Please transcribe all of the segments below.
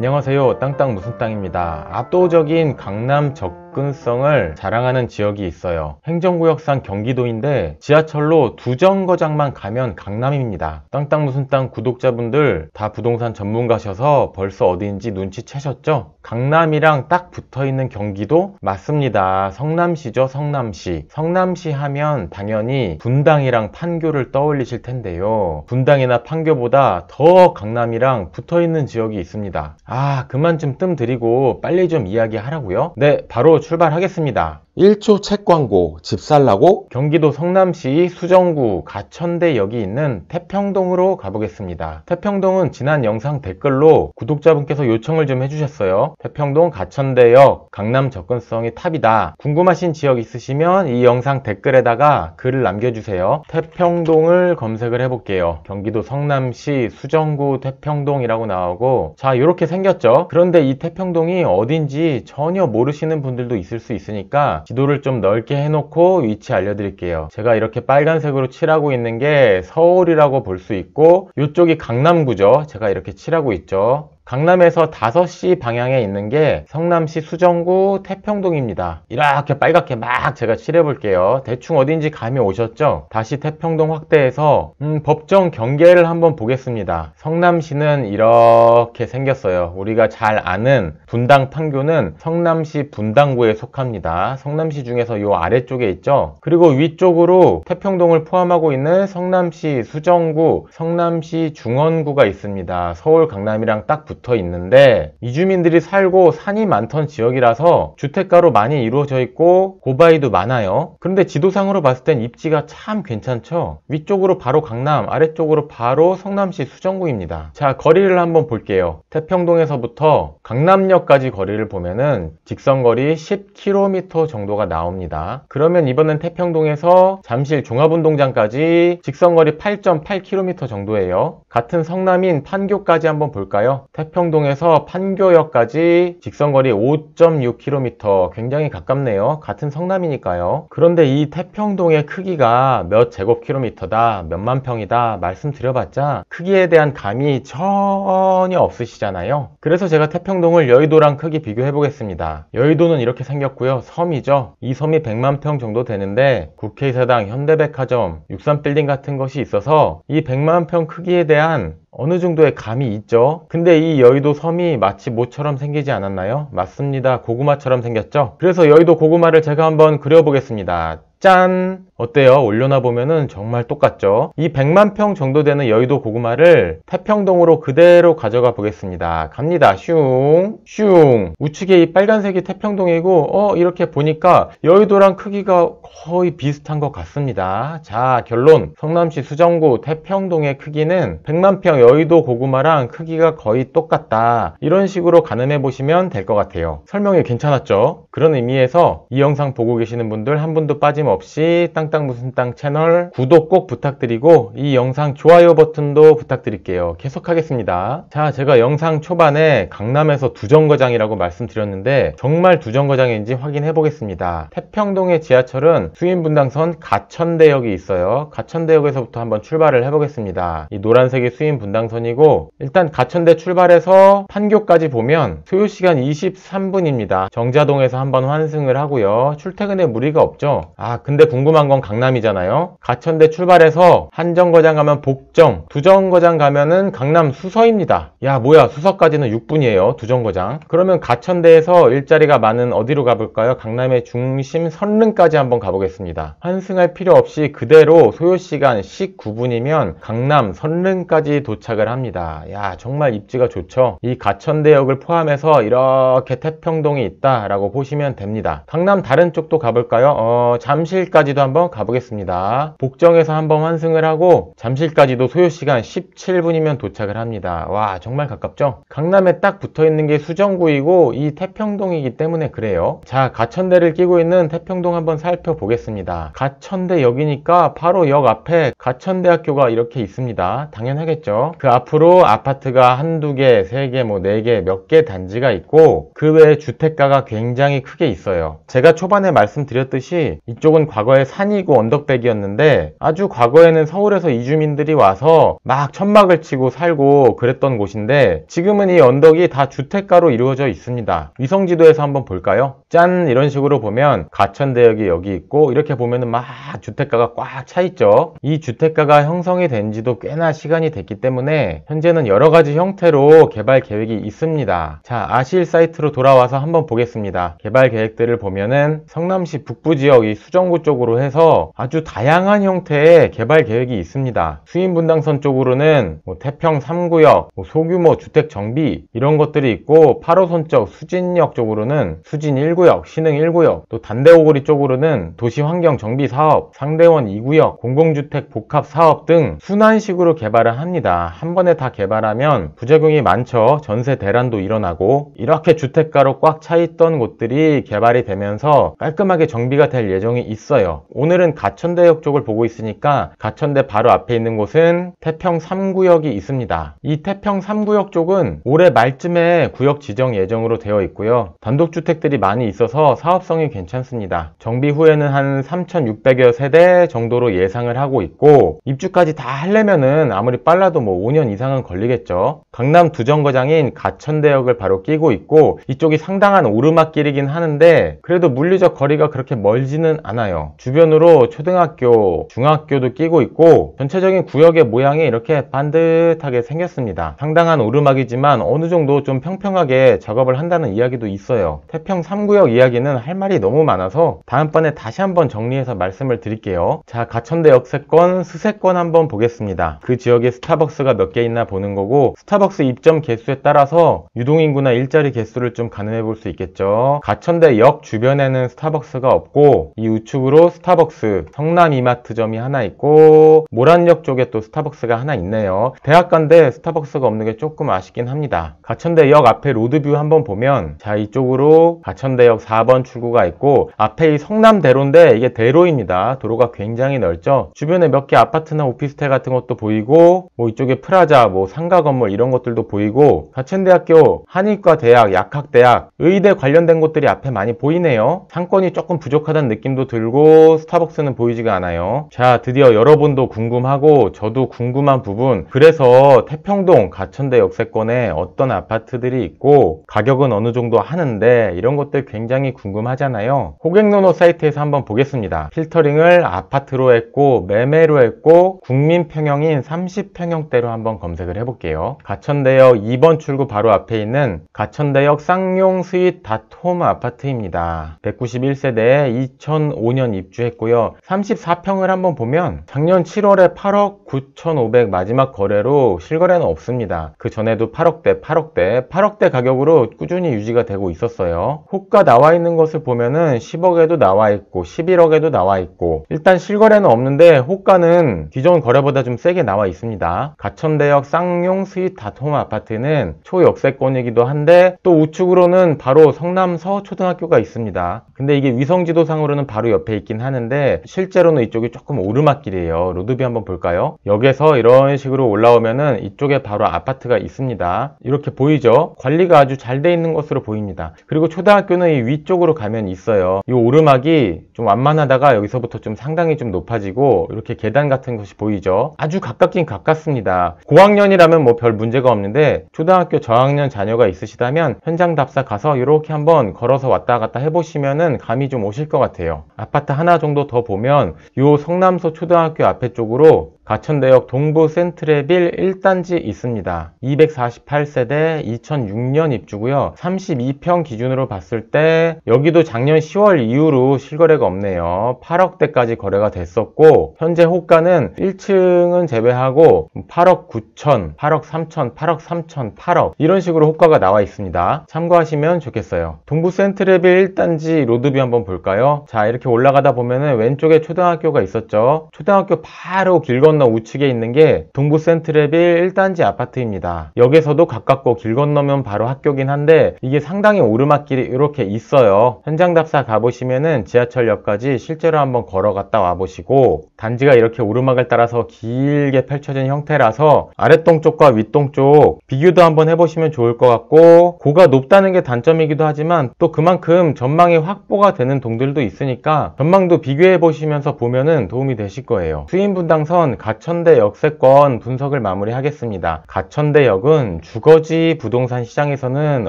안녕하세요 땅땅 무슨 땅입니다 압도적인 강남 적 접근성을 자랑하는 지역이 있어요. 행정구역상 경기도인데 지하철로 두 정거장만 가면 강남입니다. 땅땅 무슨 땅 구독자분들 다 부동산 전문가셔서 벌써 어디인지 눈치채셨죠? 강남이랑 딱 붙어있는 경기도? 맞습니다. 성남시죠 성남시. 성남시 하면 당연히 분당이랑 판교를 떠올리실 텐데요. 분당이나 판교보다 더 강남이랑 붙어있는 지역이 있습니다. 아 그만 좀 뜸드리고 빨리 좀 이야기하라고요? 네 바로 출발하겠습니다. 1초 책 광고 집 살라고 경기도 성남시 수정구 가천대역이 있는 태평동으로 가보겠습니다. 태평동은 지난 영상 댓글로 구독자분께서 요청을 좀 해주셨어요. 태평동 가천대역 강남 접근성이 탑이다. 궁금하신 지역 있으시면 이 영상 댓글에다가 글을 남겨주세요. 태평동을 검색을 해볼게요. 경기도 성남시 수정구 태평동이라고 나오고 자 이렇게 생겼죠. 그런데 이 태평동이 어딘지 전혀 모르시는 분들도 있을 수 있으니까 지도를 좀 넓게 해놓고 위치 알려드릴게요. 제가 이렇게 빨간색으로 칠하고 있는 게 서울이라고 볼 수 있고 이쪽이 강남구죠. 제가 이렇게 칠하고 있죠. 강남에서 5시 방향에 있는 게 성남시 수정구 태평동입니다. 이렇게 빨갛게 막 제가 칠해볼게요. 대충 어딘지 감이 오셨죠? 다시 태평동 확대해서 음, 법정 경계를 한번 보겠습니다. 성남시는 이렇게 생겼어요. 우리가 잘 아는 분당 판교는 성남시 분당구에 속합니다. 성남시 중에서 이 아래쪽에 있죠? 그리고 위쪽으로 태평동을 포함하고 있는 성남시 수정구, 성남시 중원구가 있습니다. 서울 강남이랑 딱 붙어 붙어 있는데 이주민들이 살고 산이 많던 지역이라서 주택가로 많이 이루어져 있고 고바이도 많아요. 그런데 지도상으로 봤을 땐 입지가 참 괜찮죠? 위쪽으로 바로 강남, 아래쪽으로 바로 성남시 수정구입니다. 자, 거리를 한번 볼게요. 태평동에서부터 강남역까지 거리를 보면은 직선거리 10km 정도가 나옵니다. 그러면 이번엔 태평동에서 잠실 종합운동장까지 직선거리 8.8km 정도예요. 같은 성남인 판교까지 한번 볼까요? 태평동에서 판교역까지 직선거리 5.6km 굉장히 가깝네요. 같은 성남이니까요. 그런데 이 태평동의 크기가 몇 제곱킬로미터다, 몇만 평이다 말씀드려봤자 크기에 대한 감이 전혀 없으시잖아요. 그래서 제가 태평동을 여의도랑 크기 비교해 보겠습니다. 여의도는 이렇게 생겼고요. 섬이죠. 이 섬이 100만 평 정도 되는데 국회의사당, 현대백화점, 63빌딩 같은 것이 있어서 이 100만 평 크기에 대한 어느 정도의 감이 있죠. 근데 이 여의도 섬이 마치 모처럼 생기지 않았나요? 맞습니다. 고구마처럼 생겼죠? 그래서 여의도 고구마를 제가 한번 그려보겠습니다. 짠! 어때요? 올려놔 보면은 정말 똑같죠? 이 100만 평 정도 되는 여의도 고구마를 태평동으로 그대로 가져가 보겠습니다. 갑니다. 슝! 슝! 우측에 이 빨간색이 태평동이고, 어, 이렇게 보니까 여의도랑 크기가 거의 비슷한 것 같습니다. 자, 결론. 성남시 수정구 태평동의 크기는 100만 평 여의도 고구마랑 크기가 거의 똑같다. 이런 식으로 가늠해 보시면 될 것 같아요. 설명이 괜찮았죠? 그런 의미에서 이 영상 보고 계시는 분들 한 분도 빠짐없이 빠짐없이 땅땅 무슨 땅 채널 구독 꼭 부탁드리고 이 영상 좋아요 버튼도 부탁드릴게요. 계속하겠습니다. 자 제가 영상 초반에 강남에서 두 정거장이라고 말씀드렸는데 정말 두 정거장인지 확인해 보겠습니다. 태평동의 지하철은 수인분당선 가천대역이 있어요. 가천대역에서부터 한번 출발을 해보겠습니다. 이 노란색이 수인분당선이고 일단 가천대 출발해서 판교까지 보면 소요시간 23분입니다. 정자동에서 한번 환승을 하고요. 출퇴근에 무리가 없죠? 아 근데 궁금한 건 강남이잖아요 가천대 출발해서 한 정거장 가면 복정 두 정거장 가면은 강남 수서입니다 야 뭐야 수서까지는 6분이에요 두 정거장 그러면 가천대에서 일자리가 많은 어디로 가볼까요 강남의 중심 선릉까지 한번 가보겠습니다 환승할 필요 없이 그대로 소요시간 19분이면 강남 선릉까지 도착을 합니다 야 정말 입지가 좋죠 이 가천대역을 포함해서 이렇게 태평동이 있다 라고 보시면 됩니다 강남 다른 쪽도 가볼까요 어, 잠시 잠실까지도 한번 가보겠습니다. 복정에서 한번 환승을 하고 잠실까지도 소요시간 17분이면 도착을 합니다. 와 정말 가깝죠? 강남에 딱 붙어있는 게 수정구이고 이 태평동이기 때문에 그래요. 자 가천대를 끼고 있는 태평동 한번 살펴보겠습니다. 가천대역이니까 바로 역 앞에 가천대학교가 이렇게 있습니다. 당연하겠죠? 그 앞으로 아파트가 한두 개, 세 개, 뭐 네 개, 몇 개 단지가 있고 그 외에 주택가가 굉장히 크게 있어요. 제가 초반에 말씀드렸듯이 이쪽은 지역은 과거에 산이고 언덕백이었는데 아주 과거에는 서울에서 이주민들이 와서 막 천막을 치고 살고 그랬던 곳인데 지금은 이 언덕이 다 주택가로 이루어져 있습니다. 위성지도에서 한번 볼까요? 짠 이런 식으로 보면 가천대역이 여기 있고 이렇게 보면은 막 주택가가 꽉 차 있죠. 이 주택가가 형성이 된 지도 꽤나 시간이 됐기 때문에 현재는 여러 가지 형태로 개발 계획이 있습니다. 자 아실 사이트로 돌아와서 한번 보겠습니다. 개발 계획들을 보면은 성남시 북부 지역이 수정 6.9 쪽으로 해서 아주 다양한 형태의 개발 계획이 있습니다. 수인 분당선 쪽으로는 뭐 태평 3구역, 뭐 소규모 주택 정비 이런 것들이 있고 8호선 쪽 수진역 쪽으로는 수진 1구역, 신흥 1구역, 또 단대오거리 쪽으로는 도시 환경 정비 사업, 상대원 2구역, 공공주택 복합 사업 등 순환식으로 개발을 합니다. 한 번에 다 개발하면 부작용이 많죠. 전세 대란도 일어나고 이렇게 주택가로 꽉 차 있던 곳들이 개발이 되면서 깔끔하게 정비가 될 예정이 있어요. 오늘은 가천대역 쪽을 보고 있으니까 가천대 바로 앞에 있는 곳은 태평 3구역이 있습니다. 이 태평 3구역 쪽은 올해 말쯤에 구역 지정 예정으로 되어 있고요. 단독주택들이 많이 있어서 사업성이 괜찮습니다. 정비 후에는 한 3,600여 세대 정도로 예상을 하고 있고 입주까지 다 하려면은 아무리 빨라도 뭐 5년 이상은 걸리겠죠. 강남 두 정거장인 가천대역을 바로 끼고 있고 이쪽이 상당한 오르막길이긴 하는데 그래도 물리적 거리가 그렇게 멀지는 않아 많아요. 주변으로 초등학교, 중학교도 끼고 있고 전체적인 구역의 모양이 이렇게 반듯하게 생겼습니다. 상당한 오르막이지만 어느 정도 좀 평평하게 작업을 한다는 이야기도 있어요. 태평 3구역 이야기는 할 말이 너무 많아서 다음번에 다시 한번 정리해서 말씀을 드릴게요. 자, 가천대역 세권, 수세권 한번 보겠습니다. 그 지역에 스타벅스가 몇 개 있나 보는 거고 스타벅스 입점 개수에 따라서 유동인구나 일자리 개수를 좀 가늠해 볼 수 있겠죠. 가천대역 주변에는 스타벅스가 없고 이 우측 이쪽으로 스타벅스 성남 이마트점이 하나 있고 모란역 쪽에 또 스타벅스가 하나 있네요. 대학가인데 스타벅스가 없는 게 조금 아쉽긴 합니다. 가천대역 앞에 로드뷰 한번 보면 자 이쪽으로 가천대역 4번 출구가 있고 앞에 이 성남대로인데 이게 대로입니다. 도로가 굉장히 넓죠. 주변에 몇 개 아파트나 오피스텔 같은 것도 보이고 뭐 이쪽에 프라자 뭐 상가 건물 이런 것들도 보이고 가천대학교 한의과 대학 약학대학 의대 관련된 곳들이 앞에 많이 보이네요. 상권이 조금 부족하다는 느낌도 들고 들고 스타벅스는 보이지가 않아요. 자, 드디어 여러분도 궁금하고 저도 궁금한 부분. 그래서 태평동 가천대 역세권에 어떤 아파트들이 있고 가격은 어느 정도 하는데 이런 것들 굉장히 궁금하잖아요. 호객노노 사이트에서 한번 보겠습니다. 필터링을 아파트로 했고 매매로 했고 국민평형인 30평형대로 한번 검색을 해볼게요. 가천대역 2번 출구 바로 앞에 있는 가천대역 쌍용 스윗 다톰 아파트입니다. 1 9 1세대2,000 2005년 입주했고요. 34평을 한번 보면 작년 7월에 8억 9,500 마지막 거래로 실거래는 없습니다. 그 전에도 8억대, 8억대, 8억대 가격으로 꾸준히 유지가 되고 있었어요. 호가 나와 있는 것을 보면은 10억에도 나와 있고 11억에도 나와 있고 일단 실거래는 없는데 호가는 기존 거래보다 좀 세게 나와 있습니다. 가천대역 쌍용 스윗 다톰 아파트는 초역세권이기도 한데 또 우측으로는 바로 성남서 초등학교가 있습니다. 근데 이게 위성지도상으로는 바로 옆 옆에 있긴 하는데 실제로는 이쪽이 조금 오르막길이에요 로드뷰 한번 볼까요 여기에서 이런 식으로 올라오면은 이쪽에 바로 아파트가 있습니다 이렇게 보이죠 관리가 아주 잘 돼 있는 것으로 보입니다 그리고 초등학교는 이 위쪽으로 가면 있어요 이 오르막이 좀 완만하다가 여기서부터 좀 상당히 좀 높아지고 이렇게 계단 같은 것이 보이죠 아주 가깝긴 가깝습니다 고학년이라면 뭐 별 문제가 없는데 초등학교 저학년 자녀가 있으시다면 현장 답사 가서 이렇게 한번 걸어서 왔다 갔다 해보시면은 감이 좀 오실 것 같아요 아파트 하나 정도 더 보면 이 성남서 초등학교 앞에 쪽으로 가천대역 동부 센트레빌 1단지 있습니다. 248세대 2006년 입주고요. 32평 기준으로 봤을 때 여기도 작년 10월 이후로 실거래가 없네요. 8억대까지 거래가 됐었고 현재 호가는 1층은 제외하고 8억 9천, 8억 3천, 8억 3천, 8억 이런 식으로 호가가 나와 있습니다. 참고하시면 좋겠어요. 동부 센트레빌 1단지 로드뷰 한번 볼까요? 자 이렇게 올라가다 보면 왼쪽에 초등학교가 있었죠. 초등학교 바로 길 건너 건너 우측에 있는 게 동부 센트레빌 1단지 아파트입니다. 역에서도 가깝고 길 건너면 바로 학교긴 한데 이게 상당히 오르막길이 이렇게 있어요. 현장 답사 가보시면은 지하철역까지 실제로 한번 걸어갔다 와보시고 단지가 이렇게 오르막을 따라서 길게 펼쳐진 형태라서 아랫동 쪽과 윗동 쪽 비교도 한번 해보시면 좋을 것 같고 고가 높다는 게 단점이기도 하지만 또 그만큼 전망이 확보가 되는 동들도 있으니까 전망도 비교해 보시면서 보면은 도움이 되실 거예요. 수인분당선 가천대 역세권 분석을 마무리하겠습니다. 가천대역은 주거지 부동산 시장에서는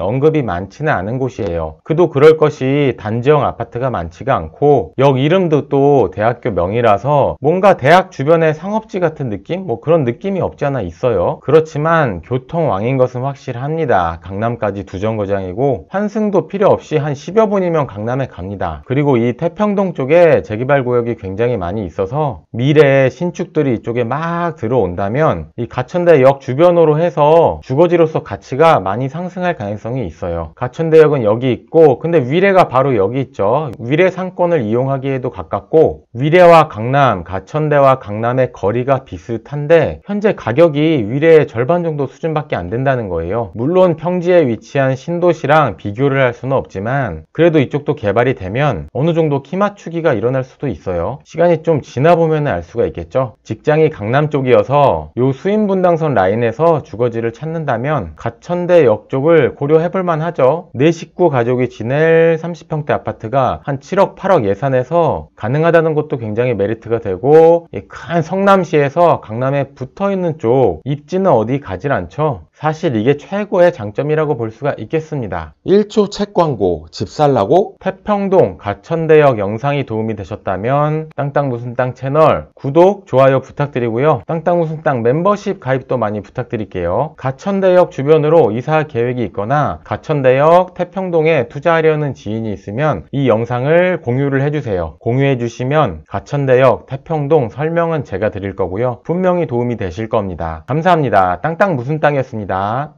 언급이 많지는 않은 곳이에요. 그도 그럴 것이 단지형 아파트가 많지가 않고 역 이름도 또 대학교 명이라서 뭔가 대학 주변에 상업지 같은 느낌? 뭐 그런 느낌이 없지 않아 있어요. 그렇지만 교통왕인 것은 확실합니다. 강남까지 두 정거장이고 환승도 필요 없이 한 10여 분이면 강남에 갑니다. 그리고 이 태평동 쪽에 재개발 구역이 굉장히 많이 있어서 미래의 신축들이 이쪽에 막 들어온다면 이 가천대역 주변으로 해서 주거지로서 가치가 많이 상승할 가능성이 있어요. 가천대역은 여기 있고 근데 위례가 바로 여기 있죠. 위례 상권을 이용하기에도 가깝고 위례와 강남, 가천대와 강남의 거리가 비슷한데 현재 가격이 위례의 절반 정도 수준밖에 안 된다는 거예요. 물론 평지에 위치한 신도시랑 비교를 할 수는 없지만 그래도 이쪽도 개발이 되면 어느 정도 키 맞추기가 일어날 수도 있어요. 시간이 좀 지나 보면 알 수가 있겠죠. 직장 직장이 강남 쪽이어서 요 수인분당선 라인에서 주거지를 찾는다면 가천대역 쪽을 고려해볼만 하죠. 내 네 식구 가족이 지낼 30평대 아파트가 한 7억 8억 예산에서 가능하다는 것도 굉장히 메리트가 되고 큰 성남시에서 강남에 붙어있는 쪽 입지는 어디 가질 않죠. 사실 이게 최고의 장점이라고 볼 수가 있겠습니다. 1초 책 광고 집 살라고 태평동 가천대역 영상이 도움이 되셨다면 땅땅 무슨 땅 채널 구독 좋아요 부탁드립니다. 부탁드리고요. 땅땅 웃음 땅 멤버십 가입도 많이 부탁드릴게요. 가천대역 주변으로 이사 계획이 있거나 가천대역 태평동에 투자하려는 지인이 있으면 이 영상을 공유를 해주세요. 공유해 주시면 가천대역 태평동 설명은 제가 드릴 거고요. 분명히 도움이 되실 겁니다. 감사합니다. 땅땅 무슨 땅이었습니다.